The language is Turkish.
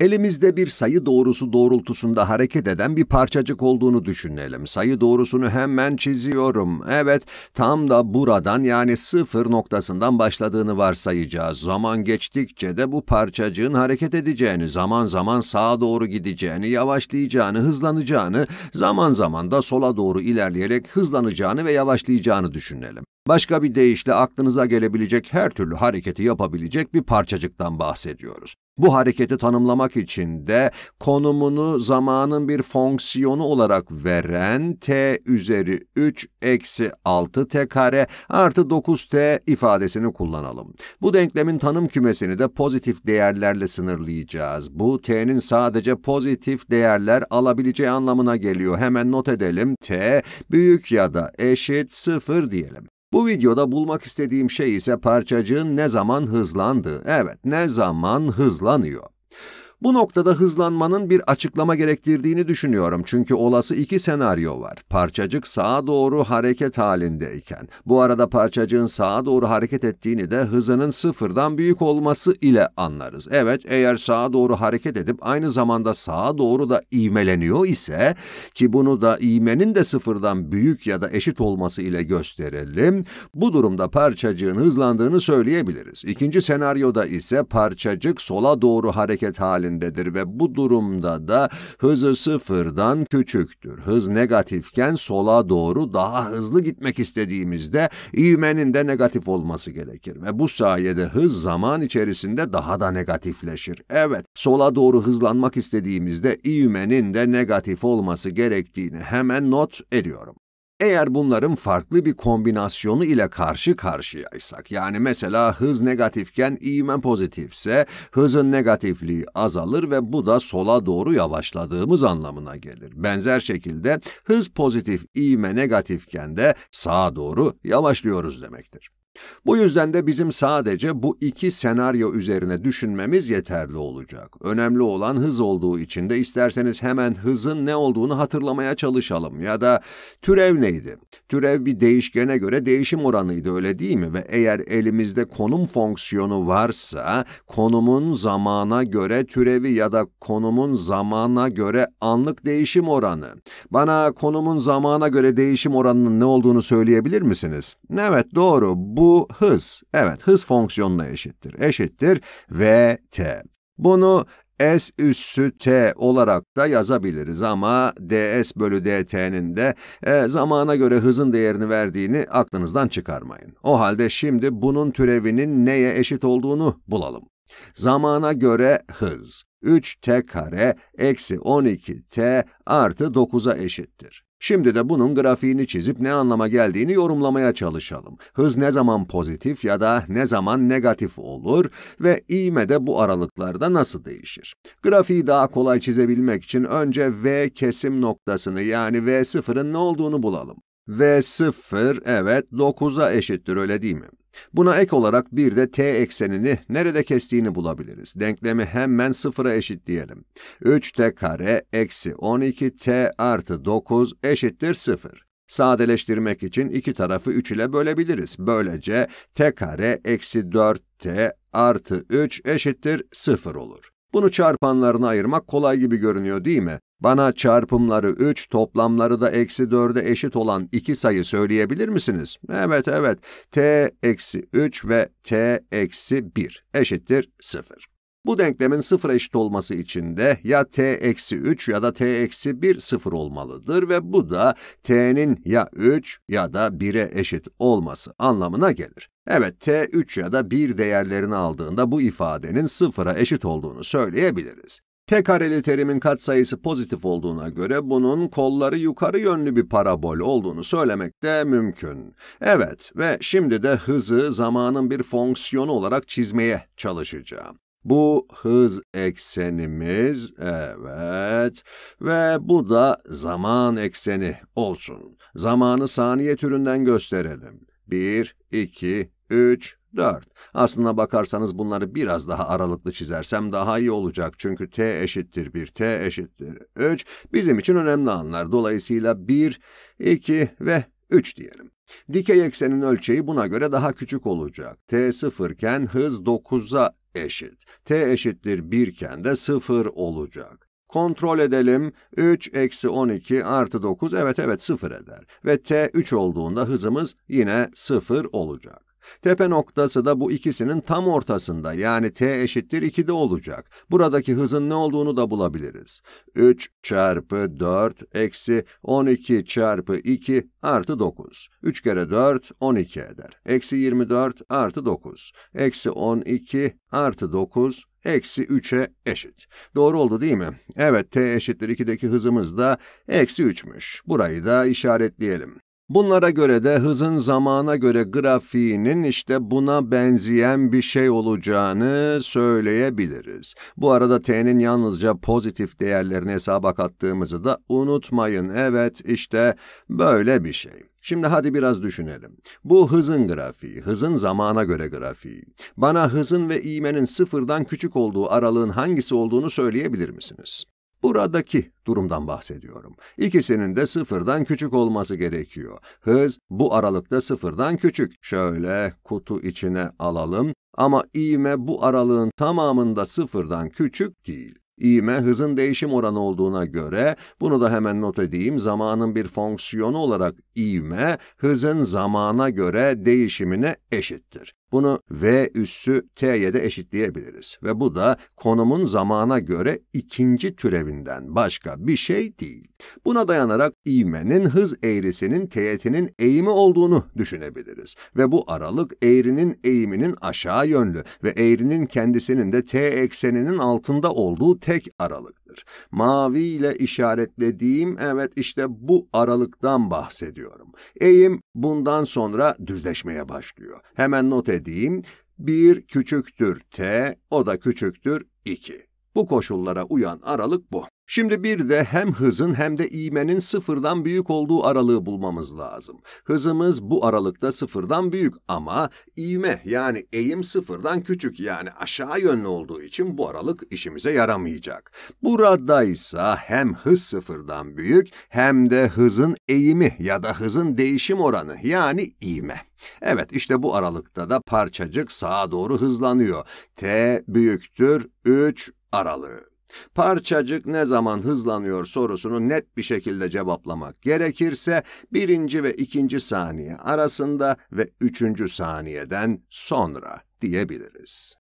Elimizde bir sayı doğrusu doğrultusunda hareket eden bir parçacık olduğunu düşünelim. Sayı doğrusunu hemen çiziyorum. Evet, tam da buradan yani sıfır noktasından başladığını varsayacağız. Zaman geçtikçe de bu parçacığın hareket edeceğini, zaman zaman sağa doğru gideceğini, yavaşlayacağını, hızlanacağını, zaman zaman da sola doğru ilerleyerek hızlanacağını ve yavaşlayacağını düşünelim. Başka bir deyişle aklınıza gelebilecek her türlü hareketi yapabilecek bir parçacıktan bahsediyoruz. Bu hareketi tanımlamak için de konumunu zamanın bir fonksiyonu olarak veren t üzeri 3 eksi 6 t kare artı 9 t ifadesini kullanalım. Bu denklemin tanım kümesini de pozitif değerlerle sınırlayacağız. Bu t'nin sadece pozitif değerler alabileceği anlamına geliyor. Hemen not edelim t büyük ya da eşit 0 diyelim. Bu videoda bulmak istediğim şey ise parçacığın ne zaman hızlandı. Evet, ne zaman hızlanıyor. Bu noktada hızlanmanın bir açıklama gerektirdiğini düşünüyorum çünkü olası iki senaryo var. Parçacık sağa doğru hareket halindeyken, bu arada parçacığın sağa doğru hareket ettiğini de hızının sıfırdan büyük olması ile anlarız. Evet, eğer sağa doğru hareket edip aynı zamanda sağa doğru da iğmeleniyor ise, ki bunu da iğmenin de sıfırdan büyük ya da eşit olması ile gösterelim, bu durumda parçacığın hızlandığını söyleyebiliriz. İkinci senaryoda ise parçacık sola doğru hareket halinde üzerindedir ve bu durumda da hızı sıfırdan küçüktür. Hız negatifken sola doğru daha hızlı gitmek istediğimizde ivmenin de negatif olması gerekir ve bu sayede hız zaman içerisinde daha da negatifleşir. Evet, sola doğru hızlanmak istediğimizde ivmenin de negatif olması gerektiğini hemen not ediyorum. Eğer bunların farklı bir kombinasyonu ile karşı karşıyaysak, yani mesela hız negatifken ivme pozitifse, hızın negatifliği azalır ve bu da sola doğru yavaşladığımız anlamına gelir. Benzer şekilde hız pozitif, ivme negatifken de sağa doğru yavaşlıyoruz demektir. Bu yüzden de bizim sadece bu iki senaryo üzerine düşünmemiz yeterli olacak. Önemli olan hız olduğu için de isterseniz hemen hızın ne olduğunu hatırlamaya çalışalım. Ya da türev neydi? Türev bir değişkene göre değişim oranıydı öyle değil mi? Ve eğer elimizde konum fonksiyonu varsa konumun zamana göre türevi ya da konumun zamana göre anlık değişim oranı. Bana konumun zamana göre değişim oranının ne olduğunu söyleyebilir misiniz? Evet doğru bu bu hız. Evet hız fonksiyonuna eşittir. Eşittir vt. Bunu S üssü t olarak da yazabiliriz ama ds bölü dt'nin de e, zamana göre hızın değerini verdiğini aklınızdan çıkarmayın. O halde şimdi bunun türevinin neye eşit olduğunu bulalım. Zamana göre hız 3t kare eksi 12t artı 9'a eşittir. Şimdi de bunun grafiğini çizip ne anlama geldiğini yorumlamaya çalışalım. Hız ne zaman pozitif ya da ne zaman negatif olur ve iğme de bu aralıklarda nasıl değişir? Grafiği daha kolay çizebilmek için önce V kesim noktasını yani V0'ın ne olduğunu bulalım. V0 evet 9'a eşittir öyle değil mi? Buna ek olarak bir de t eksenini nerede kestiğini bulabiliriz. Denklemi hemen sıfıra eşitleyelim. 3t kare eksi 12t artı 9 eşittir 0. Sadeleştirmek için iki tarafı 3 ile bölebiliriz. Böylece t kare eksi 4t artı 3 eşittir 0 olur. Bunu çarpanlarına ayırmak kolay gibi görünüyor değil mi? Bana çarpımları 3, toplamları da eksi 4'e eşit olan iki sayı söyleyebilir misiniz? Evet, evet. t eksi 3 ve t eksi 1 eşittir 0. Bu denklemin sıfır eşit olması için de ya t eksi 3 ya da t eksi 1 sıfır olmalıdır ve bu da t'nin ya 3 ya da 1'e eşit olması anlamına gelir. Evet, t 3 ya da 1 değerlerini aldığında bu ifadenin sıfıra eşit olduğunu söyleyebiliriz. T kareli terimin katsayısı pozitif olduğuna göre bunun kolları yukarı yönlü bir parabol olduğunu söylemek de mümkün. Evet ve şimdi de hızı zamanın bir fonksiyonu olarak çizmeye çalışacağım. Bu hız eksenimiz, evet ve bu da zaman ekseni olsun. Zamanı saniye türünden gösterelim. 1, 2, 3, 4. Aslına bakarsanız bunları biraz daha aralıklı çizersem daha iyi olacak. Çünkü t eşittir 1, t eşittir 3 bizim için önemli anlar. Dolayısıyla 1, 2 ve 3 diyelim. Dikey eksenin ölçeği buna göre daha küçük olacak. t sıfırken hız 9'a eşit. t eşittir 1 iken de 0 olacak. Kontrol edelim. 3 eksi 12 artı 9 evet evet 0 eder. Ve t 3 olduğunda hızımız yine 0 olacak. Tepe noktası da bu ikisinin tam ortasında yani t eşittir 2'de olacak. Buradaki hızın ne olduğunu da bulabiliriz. 3 çarpı 4 eksi 12 çarpı 2 artı 9. 3 kere 4 12 eder. Eksi 24 artı 9. Eksi 12 artı 9 eksi 3'e eşit. Doğru oldu değil mi? Evet, t eşittir 2'deki hızımız da eksi 3'müş. Burayı da işaretleyelim. Bunlara göre de hızın zamana göre grafiğinin işte buna benzeyen bir şey olacağını söyleyebiliriz. Bu arada t'nin yalnızca pozitif değerlerini hesaba kattığımızı da unutmayın. Evet işte böyle bir şey. Şimdi hadi biraz düşünelim. Bu hızın grafiği, hızın zamana göre grafiği. Bana hızın ve iğmenin sıfırdan küçük olduğu aralığın hangisi olduğunu söyleyebilir misiniz? Buradaki durumdan bahsediyorum. İkisinin de sıfırdan küçük olması gerekiyor. Hız bu aralıkta sıfırdan küçük. Şöyle kutu içine alalım ama iğme bu aralığın tamamında sıfırdan küçük değil. İğme hızın değişim oranı olduğuna göre, bunu da hemen not edeyim, zamanın bir fonksiyonu olarak iğme, hızın zamana göre değişimine eşittir. Bunu v üssü t'ye de eşitleyebiliriz ve bu da konumun zamana göre ikinci türevinden başka bir şey değil. Buna dayanarak ivmenin hız eğrisinin teğetinin eğimi olduğunu düşünebiliriz ve bu aralık eğrinin eğiminin aşağı yönlü ve eğrinin kendisinin de t ekseninin altında olduğu tek aralık olacaktır. Mavi ile işaretlediğim evet işte bu aralıktan bahsediyorum. Eğim bundan sonra düzleşmeye başlıyor. Hemen not edeyim. 1 küçüktür t, o da küçüktür 2. Bu koşullara uyan aralık bu. Şimdi bir de hem hızın hem de iğmenin sıfırdan büyük olduğu aralığı bulmamız lazım. Hızımız bu aralıkta sıfırdan büyük ama iğme yani eğim sıfırdan küçük yani aşağı yönlü olduğu için bu aralık işimize yaramayacak. Burada ise hem hız sıfırdan büyük hem de hızın eğimi ya da hızın değişim oranı yani iğme. Evet işte bu aralıkta da parçacık sağa doğru hızlanıyor. T büyüktür 3 aralığı. Parçacık ne zaman hızlanıyor sorusunu net bir şekilde cevaplamak gerekirse birinci ve ikinci saniye arasında ve üçüncü saniyeden sonra diyebiliriz.